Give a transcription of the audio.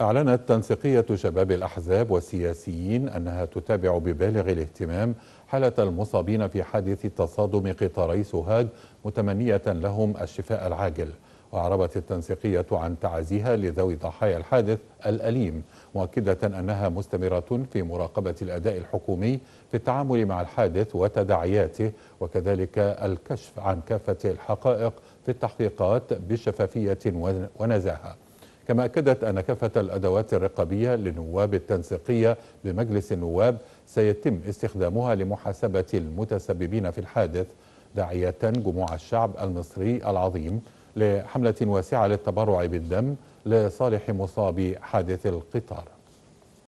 أعلنت تنسيقية شباب الأحزاب والسياسيين أنها تتابع ببالغ الاهتمام حالة المصابين في حادث تصادم قطاري سوهاج متمنية لهم الشفاء العاجل وأعربت التنسيقية عن تعزيها لذوي ضحايا الحادث الأليم مؤكدة أنها مستمرة في مراقبة الأداء الحكومي في التعامل مع الحادث وتداعياته وكذلك الكشف عن كافة الحقائق في التحقيقات بشفافية ونزاهة كما أكدت أن كافة الأدوات الرقابية للنواب التنسيقية بمجلس النواب سيتم استخدامها لمحاسبة المتسببين في الحادث داعية جموع الشعب المصري العظيم لحملة واسعة للتبرع بالدم لصالح مصابي حادث القطار